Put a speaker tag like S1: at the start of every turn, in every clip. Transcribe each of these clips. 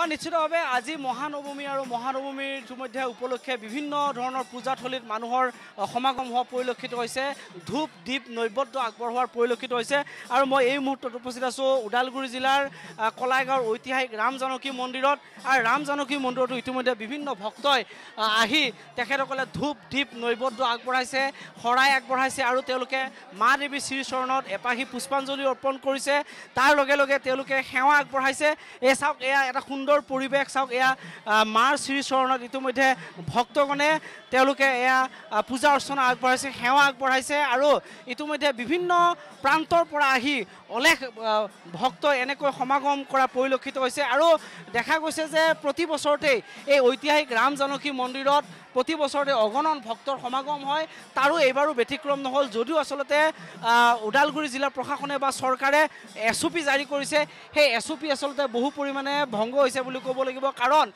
S1: অঁ নিশ্চিতভাৱে আজি মহানৱমী আৰু মহানৱমীৰ ইতিমধ্যে উপলক্ষে বিভিন্ন ধৰণৰ পূজাথলীত মানুহৰ সমাগম হোৱা পৰিলক্ষিত হৈছে ধূপ দ্বীপ নৈবদ্য আগবঢ়োৱাৰ পৰিলক্ষিত হৈছে আৰু মই এই মুহূৰ্তত উপস্থিত আছোঁ ওদালগুৰি জিলাৰ কলাইগাঁৱৰ ঐতিহাসিক ৰাম জানকী মন্দিৰত আৰু ৰাম জানকী মন্দিৰতো ইতিমধ্যে বিভিন্ন ভক্তই আহি তেখেতসকলে ধূপ দ্বীপ নৈবদ্য আগবঢ়াইছে শৰাই আগবঢ়াইছে আৰু তেওঁলোকে মা দেৱী শ্ৰীচৰণত এপাহী পুষ্পাঞ্জলি অৰ্পণ কৰিছে তাৰ লগে লগে তেওঁলোকে সেৱা আগবঢ়াইছে এই চাওক এয়া এটা সুন্দৰ সুন্দৰ পৰিৱেশ চাওক এয়া মাৰ শ্ৰীচৰণত ইতিমধ্যে ভক্তগণে তেওঁলোকে এয়া পূজা অৰ্চনা আগবঢ়াইছে সেৱা আগবঢ়াইছে আৰু ইতিমধ্যে বিভিন্ন প্ৰান্তৰ পৰা আহি অলেখ ভক্ত এনেকৈ সমাগম কৰা পৰিলক্ষিত হৈছে আৰু দেখা গৈছে যে প্ৰতি বছৰতেই এই ঐতিহাসিক ৰাম জানকী মন্দিৰত প্ৰতি বছৰে অগণন ভক্তৰ সমাগম হয় তাৰো এইবাৰো ব্যতিক্ৰম নহ'ল যদিও আচলতে ওদালগুৰি জিলা প্ৰশাসনে বা চৰকাৰে এছ অ' পি জাৰি কৰিছে সেই এছ অ' পি আচলতে বহু পৰিমাণে ভংগ হৈছে বুলি ক'ব লাগিব কাৰণ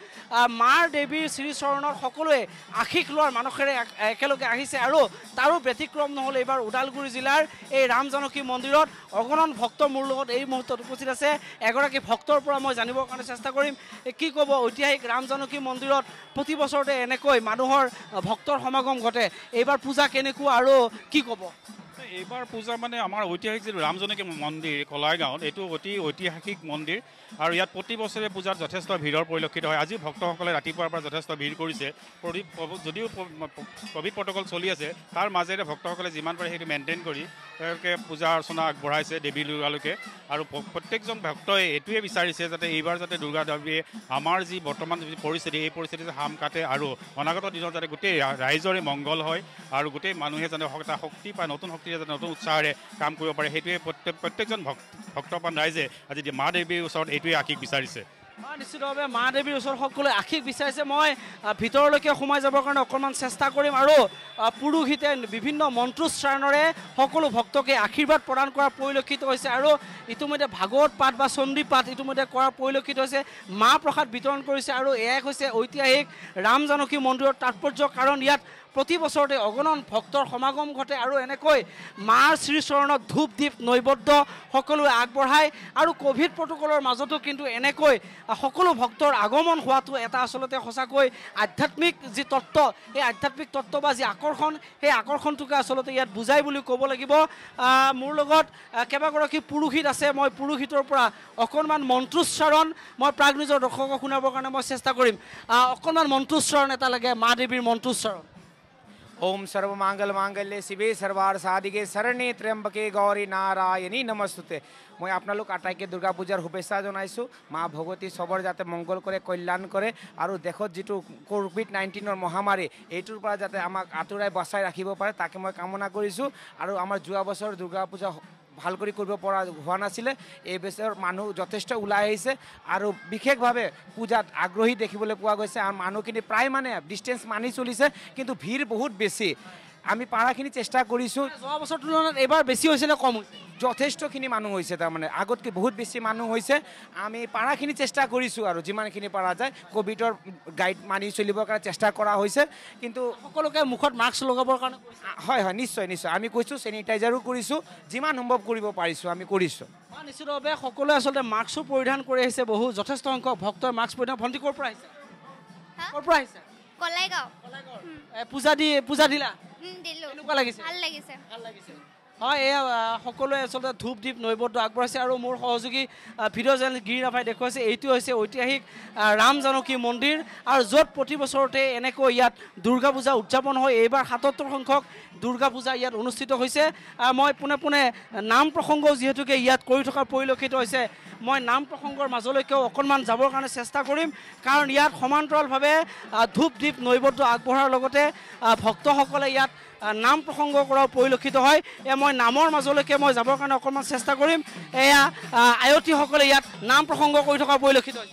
S1: মাৰ দেৱীৰ শ্ৰীচৰণৰ সকলোৱে আশীষ লোৱাৰ মানসেৰে একেলগে আহিছে আৰু তাৰো ব্যতিক্ৰম নহ'ল এইবাৰ ওদালগুৰি জিলাৰ এই ৰাম জানকী মন্দিৰত অগণন ভক্ত মোৰ লগত এই মুহূৰ্তত উপস্থিত আছে এগৰাকী ভক্তৰ পৰা মই জানিবৰ কাৰণে চেষ্টা কৰিম কি ক'ব ঐতিহাসিক ৰাম জানকী মন্দিৰত প্ৰতি বছৰতে এনেকৈ মানুহ মানুহৰ ভক্তৰ সমাগম ঘটে এইবাৰ পূজা কেনেকুৱা আৰু কি ক'ব
S2: এইবাৰ পূজা মানে আমাৰ ঐতিহাসিক যিটো ৰামজনকী মন্দিৰ কলাই গাঁৱত এইটো অতি ঐতিহাসিক মন্দিৰ আৰু ইয়াত প্ৰতি বছৰে পূজাত যথেষ্ট ভিৰৰ পৰিলক্ষিত হয় আজি ভক্তসকলে ৰাতিপুৱাৰ পৰা যথেষ্ট ভিৰ কৰিছে যদিও কভিড প্ৰট'কল চলি আছে তাৰ মাজেৰে ভক্তসকলে যিমান পাৰে সেইটো মেইনটেইন কৰি তেওঁলোকে পূজা অৰ্চনা আগবঢ়াইছে দেৱী দুৰ্গালৈকে আৰু প্ৰত্যেকজন ভক্তই এইটোৱে বিচাৰিছে যাতে এইবাৰ যাতে দুৰ্গা দেৱীয়ে আমাৰ যি বৰ্তমান যি পৰিস্থিতি এই পৰিস্থিতিত হাম কাটে আৰু অনাগত দিনত যাতে গোটেই ৰাইজৰে মংগল হয় আৰু গোটেই মানুহে যাতে এটা শক্তি পায় নতুন শক্তি সৃষ্টিৰে নতুন উৎসাহেৰে কাম কৰিব পাৰে সেইটোৱে প্ৰত্যেক প্ৰত্যেকজন ভক্তপ্ৰাণ ৰাইজে আজি মা দেৱীৰ ওচৰত এইটোৱে আশীষ বিচাৰিছে
S1: নিশ্চিতভাৱে মা দেৱীৰ ওচৰত সকলোৱে আশীষ বিচাৰিছে মই ভিতৰলৈকে সোমাই যাবৰ কাৰণে অকণমান চেষ্টা কৰিম আৰু পুৰুষিতে বিভিন্ন মন্ত্ৰোচ্চাৰণৰে সকলো ভক্তকে আশীৰ্বাদ প্ৰদান কৰা পৰিলক্ষিত হৈছে আৰু ইতিমধ্যে ভাগৱত পাঠ বা চণ্ডী পাঠ ইতিমধ্যে কৰা পৰিলক্ষিত হৈছে মা প্ৰসাদ বিতৰণ কৰিছে আৰু এয়াই হৈছে ঐতিহাসিক ৰাম জানকী মন্দিৰৰ তাৎপৰ্য কাৰণ ইয়াত প্ৰতি বছৰতে অগণন ভক্তৰ সমাগম ঘটে আৰু এনেকৈ মাৰ শ্ৰীচৰণত ধূপ দীপ নৈবদ্য সকলোৱে আগবঢ়ায় আৰু ক'ভিড প্ৰট'কলৰ মাজতো কিন্তু এনেকৈ সকলো ভক্তৰ আগমন হোৱাটো এটা আচলতে সঁচাকৈ আধ্যাত্মিক যি তত্ত্ব সেই আধ্যাত্মিক তত্ত্ব বা যি আকৰ্ষণ সেই আকৰ্ষণটোকে আচলতে ইয়াত বুজাই বুলি ক'ব লাগিব মোৰ লগত কেইবাগৰাকী পুৰুষিত আছে মই পুৰুষিতৰ পৰা অকণমান মন্ত্ৰোচ্চাৰণ মই প্ৰাগ নিজৰ দৰ্শকক শুনাবৰ কাৰণে মই চেষ্টা কৰিম অকণমান মন্ত্ৰোচ্চাৰণ এটা লাগে মা দেৱীৰ মন্ত্ৰোচ্চাৰণ
S3: ओम सर्व मांगल मांगल्य शिवे सर्वार साधिके शरणे त्र्यंबके गौरी नारायणी नमस्ते মই আপোনালোক আটাইকে দুৰ্গা পূজাৰ শুভেচ্ছা জনাইছোঁ মা ভগৱতী চবৰ যাতে মংগল কৰে কল্যাণ কৰে আৰু দেশত যিটো ক'ভিড নাইণ্টিনৰ মহামাৰী এইটোৰ পৰা যাতে আমাক আঁতৰাই বচাই ৰাখিব পাৰে তাকে মই কামনা কৰিছোঁ আৰু আমাৰ যোৱা বছৰ দুৰ্গা পূজা ভাল কৰি কৰিব পৰা হোৱা নাছিলে এই বছৰ মানুহ যথেষ্ট ওলাই আহিছে আৰু বিশেষভাৱে পূজাত আগ্ৰহী দেখিবলৈ পোৱা গৈছে আৰু মানুহখিনি প্ৰায় মানে ডিষ্টেঞ্চ মানি চলিছে কিন্তু ভিৰ বহুত বেছি আমি পাৰাখিনি চেষ্টা কৰিছোঁ যোৱা বছৰ তুলনাত এইবাৰ বেছি হৈছে নে কম হৈছে যথেষ্টখিনি মানুহ হৈছে তাৰমানে আগতকৈ বহুত বেছি মানুহ হৈছে আমি পাৰাখিনি চেষ্টা কৰিছোঁ আৰু যিমানখিনি পাৰা যায় ক'ভিডৰ গাইড মানি চলিবৰ কাৰণে চেষ্টা কৰা হৈছে কিন্তু সকলোকে মুখত মাস্ক লগাবৰ কাৰণে হয় হয় নিশ্চয় নিশ্চয় আমি কৈছোঁ চেনিটাইজাৰো কৰিছোঁ যিমান সম্ভৱ কৰিব পাৰিছোঁ আমি কৰিছোঁ নিশ্চিতভাৱে সকলোৱে আচলতে মাস্কো পৰিধান কৰি আহিছে বহু যথেষ্ট সংখ্যক ভক্তই
S1: মাস্ক পৰিধান ভণ্টি ক'ৰ পৰা আহিছে ক'ৰ পৰা আহিছে পূজা দি পূজা দিলা দিলো এনেকুৱা লাগিছে ভাল লাগিছে ভাল লাগিছে হয় এয়া সকলোৱে আচলতে ধূপ দ্বীপ নৈবদ্য আগবঢ়াইছে আৰু মোৰ সহযোগী ভিডিঅ' চেনেল গিৰিৰাভাই দেখুৱাইছে এইটো হৈছে ঐতিহাসিক ৰাম জানকী মন্দিৰ আৰু য'ত প্ৰতি বছৰতে এনেকৈ ইয়াত দুৰ্গা পূজা উদযাপন হয় এইবাৰ সাতত্তৰ সংখ্যক দুৰ্গা পূজা ইয়াত অনুষ্ঠিত হৈছে মই পোনে পোনে নাম প্ৰসংগ যিহেতুকে ইয়াত কৰি থকা পৰিলক্ষিত হৈছে মই নাম প্ৰসংগৰ মাজলৈকেও অকণমান যাবৰ কাৰণে চেষ্টা কৰিম কাৰণ ইয়াত সমান্তৰালভাৱে ধূপ দ্বীপ নৈবদ্য আগবঢ়াৰ লগতে ভক্তসকলে ইয়াত নাম প্ৰসংগ কৰাও পৰিলক্ষিত হয় এয়া মই নামৰ মাজলৈকে মই যাবৰ কাৰণে অকণমান চেষ্টা কৰিম এয়া আয়তীসকলে ইয়াত নাম প্ৰসংগ কৰি থকা পৰিলক্ষিত হয়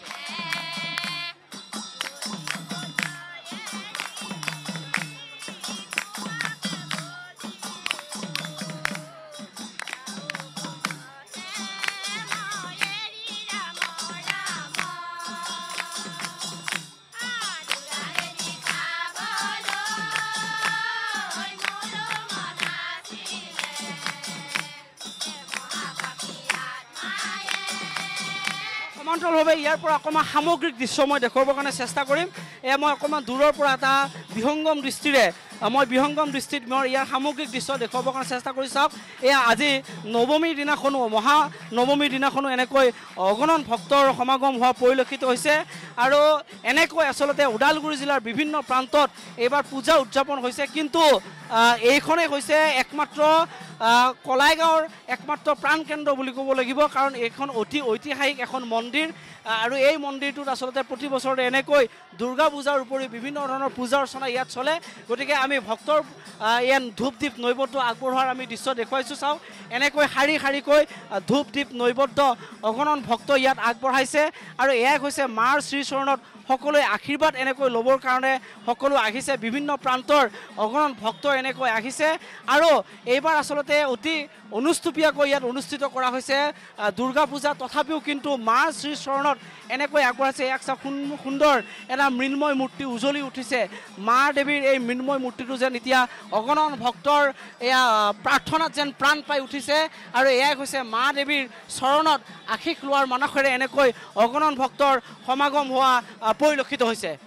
S1: অঞ্চলভাৱে ইয়াৰ পৰা অকণমান সামগ্ৰিক দৃশ্য মই দেখুৱাবৰ কাৰণে চেষ্টা কৰিম এয়া মই অকণমান দূৰৰ পৰা এটা বিহংগম দৃষ্টিৰে মই বিহংগম দৃষ্টিত মই ইয়াৰ সামগ্ৰিক দৃশ্য দেখুৱাবৰ কাৰণে চেষ্টা কৰি চাওক এয়া আজি নৱমীৰ দিনাখনো মহানৱমীৰ দিনাখনো এনেকৈ অগণন ভক্তৰ সমাগম হোৱা পৰিলক্ষিত হৈছে আৰু এনেকৈ আচলতে ওদালগুৰি জিলাৰ বিভিন্ন প্ৰান্তত এইবাৰ পূজা উদযাপন হৈছে কিন্তু এইখনে হৈছে একমাত্ৰ কলাইগাঁৱৰ একমাত্ৰ প্ৰাণকেন্দ্ৰ বুলি ক'ব লাগিব কাৰণ এইখন অতি ঐতিহাসিক এখন মন্দিৰ আৰু এই মন্দিৰটোত আচলতে প্ৰতি বছৰে এনেকৈ দুৰ্গা পূজাৰ উপৰিও বিভিন্ন ধৰণৰ পূজা অৰ্চনা ইয়াত চলে গতিকে আমি ভক্তৰ ইয়াত ধূপ দীপ নৈবদ্য আগবঢ়োৱাৰ আমি দৃশ্য দেখুৱাইছোঁ চাওঁ এনেকৈ শাৰী শাৰীকৈ ধূপ দীপ নৈবদ্য অগণন ভক্ত ইয়াত আগবঢ়াইছে আৰু এয়াই হৈছে মাৰ শ্ৰীচৰণত সকলোৱে আশীৰ্বাদ এনেকৈ ল'বৰ কাৰণে সকলো আহিছে বিভিন্ন প্ৰান্তৰ অগণন ভক্ত এনেকৈ আহিছে আৰু এইবাৰ আচলতে অতি অনুষ্টুপীয়াকৈ ইয়াত অনুষ্ঠিত কৰা হৈছে দুৰ্গা পূজা তথাপিও কিন্তু মা শ্ৰী চৰণত এনেকৈ আগবঢ়াইছে এক চা সুন্দৰ এটা মৃন্ময় মূৰ্তি উজ্বলি উঠিছে মা দেৱীৰ এই মৃন্ময় মূৰ্তিটো যেন এতিয়া অগণন ভক্তৰ এয়া প্ৰাৰ্থনাত যেন প্ৰাণ পাই উঠিছে আৰু এয়াই হৈছে মা দেৱীৰ চৰণত আশীষ লোৱাৰ মানসেৰে এনেকৈ অগণন ভক্তৰ সমাগম হোৱা আপোহিত হৈছে